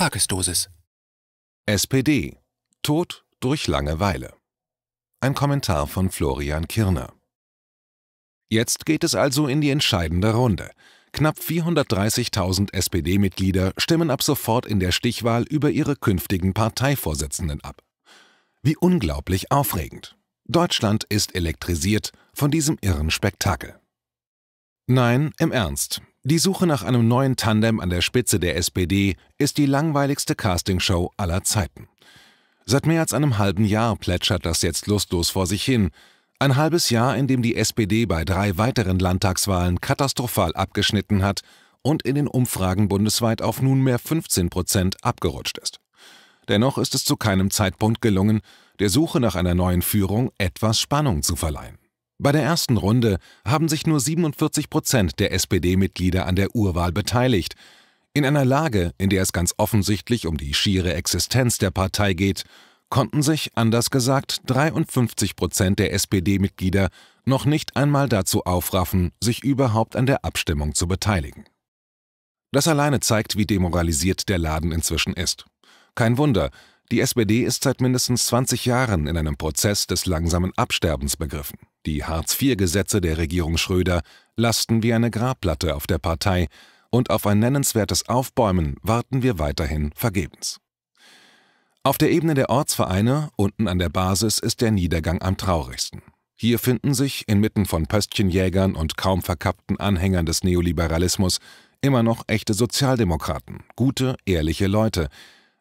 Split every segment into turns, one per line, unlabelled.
Tagesdosis. SPD. Tod durch Langeweile. Ein Kommentar von Florian Kirner. Jetzt geht es also in die entscheidende Runde. Knapp 430.000 SPD-Mitglieder stimmen ab sofort in der Stichwahl über ihre künftigen Parteivorsitzenden ab. Wie unglaublich aufregend. Deutschland ist elektrisiert von diesem irren Spektakel. Nein, im Ernst, die Suche nach einem neuen Tandem an der Spitze der SPD ist die langweiligste Castingshow aller Zeiten. Seit mehr als einem halben Jahr plätschert das jetzt lustlos vor sich hin. Ein halbes Jahr, in dem die SPD bei drei weiteren Landtagswahlen katastrophal abgeschnitten hat und in den Umfragen bundesweit auf nunmehr 15 Prozent abgerutscht ist. Dennoch ist es zu keinem Zeitpunkt gelungen, der Suche nach einer neuen Führung etwas Spannung zu verleihen. Bei der ersten Runde haben sich nur 47 Prozent der SPD-Mitglieder an der Urwahl beteiligt. In einer Lage, in der es ganz offensichtlich um die schiere Existenz der Partei geht, konnten sich, anders gesagt, 53 Prozent der SPD-Mitglieder noch nicht einmal dazu aufraffen, sich überhaupt an der Abstimmung zu beteiligen. Das alleine zeigt, wie demoralisiert der Laden inzwischen ist. Kein Wunder, die SPD ist seit mindestens 20 Jahren in einem Prozess des langsamen Absterbens begriffen. Die Hartz-IV-Gesetze der Regierung Schröder lasten wie eine Grabplatte auf der Partei und auf ein nennenswertes Aufbäumen warten wir weiterhin vergebens. Auf der Ebene der Ortsvereine, unten an der Basis, ist der Niedergang am traurigsten. Hier finden sich, inmitten von Pöstchenjägern und kaum verkappten Anhängern des Neoliberalismus, immer noch echte Sozialdemokraten, gute, ehrliche Leute,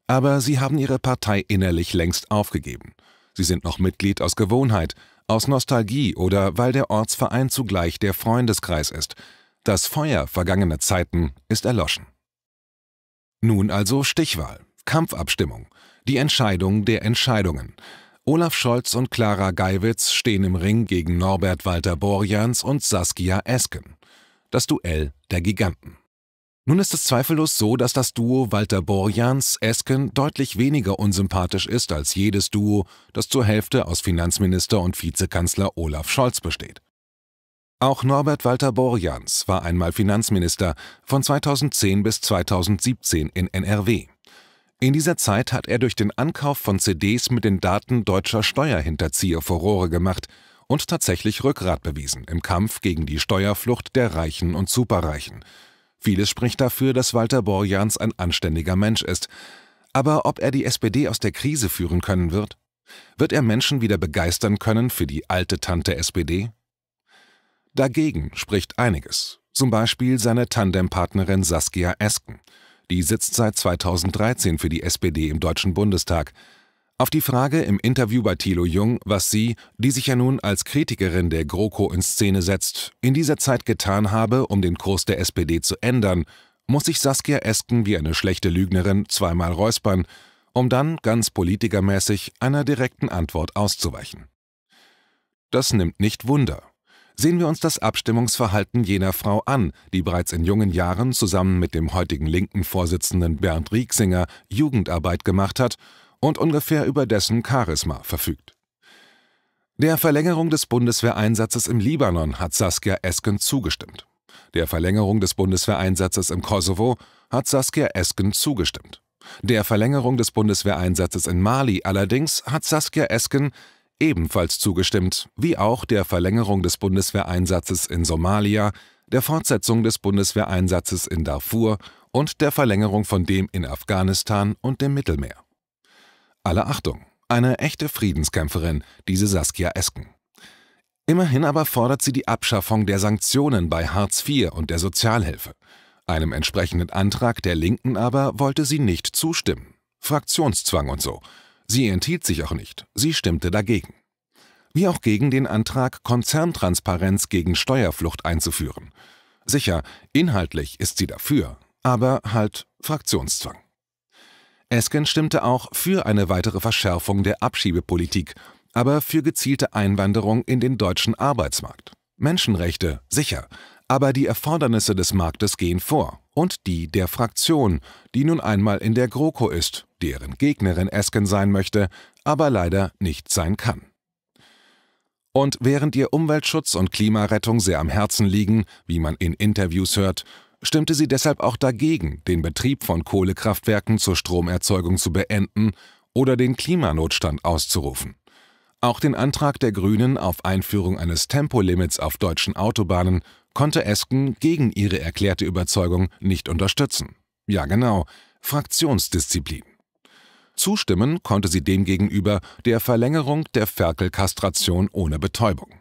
aber sie haben ihre Partei innerlich längst aufgegeben. Sie sind noch Mitglied aus Gewohnheit, aus Nostalgie oder weil der Ortsverein zugleich der Freundeskreis ist. Das Feuer vergangener Zeiten ist erloschen. Nun also Stichwahl, Kampfabstimmung, die Entscheidung der Entscheidungen. Olaf Scholz und Clara Geiwitz stehen im Ring gegen Norbert Walter Borjans und Saskia Esken. Das Duell der Giganten. Nun ist es zweifellos so, dass das Duo Walter Borjans-Esken deutlich weniger unsympathisch ist als jedes Duo, das zur Hälfte aus Finanzminister und Vizekanzler Olaf Scholz besteht. Auch Norbert Walter Borjans war einmal Finanzminister von 2010 bis 2017 in NRW. In dieser Zeit hat er durch den Ankauf von CDs mit den Daten deutscher Steuerhinterzieher Furore gemacht und tatsächlich Rückgrat bewiesen im Kampf gegen die Steuerflucht der Reichen und Superreichen – Vieles spricht dafür, dass Walter Borjans ein anständiger Mensch ist. Aber ob er die SPD aus der Krise führen können wird? Wird er Menschen wieder begeistern können für die alte Tante SPD? Dagegen spricht einiges, zum Beispiel seine Tandempartnerin Saskia Esken. Die sitzt seit 2013 für die SPD im Deutschen Bundestag. Auf die Frage im Interview bei Thilo Jung, was sie, die sich ja nun als Kritikerin der GroKo in Szene setzt, in dieser Zeit getan habe, um den Kurs der SPD zu ändern, muss sich Saskia Esken wie eine schlechte Lügnerin zweimal räuspern, um dann ganz politikermäßig einer direkten Antwort auszuweichen. Das nimmt nicht Wunder. Sehen wir uns das Abstimmungsverhalten jener Frau an, die bereits in jungen Jahren zusammen mit dem heutigen linken Vorsitzenden Bernd Rieksinger Jugendarbeit gemacht hat und ungefähr über dessen Charisma verfügt. Der Verlängerung des Bundeswehreinsatzes im Libanon hat Saskia Esken zugestimmt. Der Verlängerung des Bundeswehreinsatzes im Kosovo hat Saskia Esken zugestimmt. Der Verlängerung des Bundeswehreinsatzes in Mali allerdings hat Saskia Esken ebenfalls zugestimmt, wie auch der Verlängerung des Bundeswehreinsatzes in Somalia, der Fortsetzung des Bundeswehreinsatzes in Darfur und der Verlängerung von dem in Afghanistan und dem Mittelmeer. Alle Achtung, eine echte Friedenskämpferin, diese Saskia Esken. Immerhin aber fordert sie die Abschaffung der Sanktionen bei Hartz IV und der Sozialhilfe. Einem entsprechenden Antrag der Linken aber wollte sie nicht zustimmen. Fraktionszwang und so. Sie enthielt sich auch nicht, sie stimmte dagegen. Wie auch gegen den Antrag, Konzerntransparenz gegen Steuerflucht einzuführen. Sicher, inhaltlich ist sie dafür, aber halt Fraktionszwang. Esken stimmte auch für eine weitere Verschärfung der Abschiebepolitik, aber für gezielte Einwanderung in den deutschen Arbeitsmarkt. Menschenrechte, sicher, aber die Erfordernisse des Marktes gehen vor und die der Fraktion, die nun einmal in der GroKo ist, deren Gegnerin Esken sein möchte, aber leider nicht sein kann. Und während ihr Umweltschutz und Klimarettung sehr am Herzen liegen, wie man in Interviews hört, stimmte sie deshalb auch dagegen, den Betrieb von Kohlekraftwerken zur Stromerzeugung zu beenden oder den Klimanotstand auszurufen. Auch den Antrag der Grünen auf Einführung eines Tempolimits auf deutschen Autobahnen konnte Esken gegen ihre erklärte Überzeugung nicht unterstützen. Ja genau, Fraktionsdisziplin. Zustimmen konnte sie demgegenüber der Verlängerung der Ferkelkastration ohne Betäubung.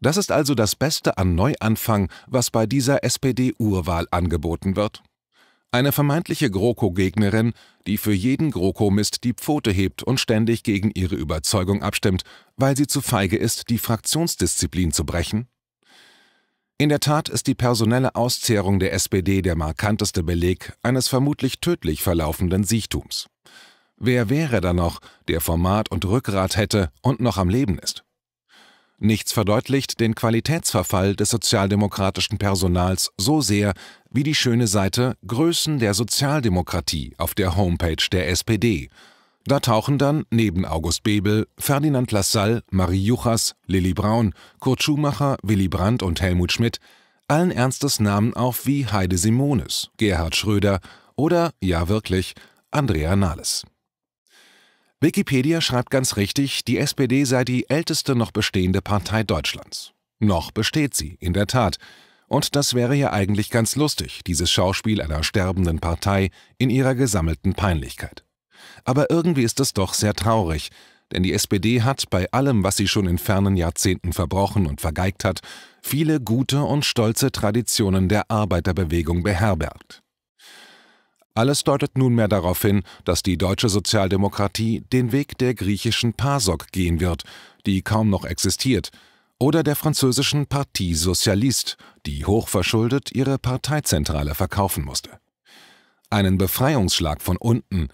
Das ist also das Beste an Neuanfang, was bei dieser SPD-Urwahl angeboten wird. Eine vermeintliche GroKo-Gegnerin, die für jeden GroKo-Mist die Pfote hebt und ständig gegen ihre Überzeugung abstimmt, weil sie zu feige ist, die Fraktionsdisziplin zu brechen? In der Tat ist die personelle Auszehrung der SPD der markanteste Beleg eines vermutlich tödlich verlaufenden Siechtums. Wer wäre da noch, der Format und Rückgrat hätte und noch am Leben ist? Nichts verdeutlicht den Qualitätsverfall des sozialdemokratischen Personals so sehr wie die schöne Seite Größen der Sozialdemokratie auf der Homepage der SPD. Da tauchen dann neben August Bebel, Ferdinand Lassalle, Marie Juchas, Lilli Braun, Kurt Schumacher, Willy Brandt und Helmut Schmidt allen Ernstes Namen auf wie Heide Simones, Gerhard Schröder oder, ja wirklich, Andrea Nahles. Wikipedia schreibt ganz richtig, die SPD sei die älteste noch bestehende Partei Deutschlands. Noch besteht sie, in der Tat. Und das wäre ja eigentlich ganz lustig, dieses Schauspiel einer sterbenden Partei in ihrer gesammelten Peinlichkeit. Aber irgendwie ist es doch sehr traurig, denn die SPD hat bei allem, was sie schon in fernen Jahrzehnten verbrochen und vergeigt hat, viele gute und stolze Traditionen der Arbeiterbewegung beherbergt. Alles deutet nunmehr darauf hin, dass die deutsche Sozialdemokratie den Weg der griechischen PASOK gehen wird, die kaum noch existiert, oder der französischen Partie Socialiste, die hochverschuldet ihre Parteizentrale verkaufen musste. Einen Befreiungsschlag von unten,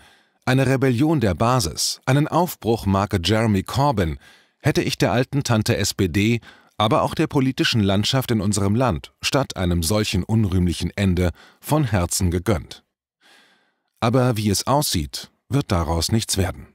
eine Rebellion der Basis, einen Aufbruch Marke Jeremy Corbyn, hätte ich der alten Tante SPD, aber auch der politischen Landschaft in unserem Land statt einem solchen unrühmlichen Ende von Herzen gegönnt. Aber wie es aussieht, wird daraus nichts werden.